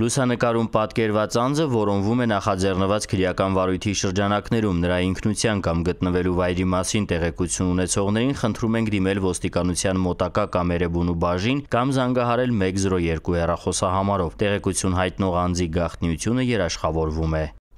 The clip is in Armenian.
Լուսանկարում պատկերված անձը որոնվում է նախաձեռնված քրեական վարույթի շրջանակներում, նրա ինքնության կամ գտնվելու վայրի մասին տեղեկություն ունեցողներին խնդրում ենք դիմել ոստիկանության մոտակա կամերեբունու բաժին կամ զանգահարել 102 հեռախոսահամարով։ Տեղեկություն հայտնող անձի գաղտնիությունը երաշխավորվում է։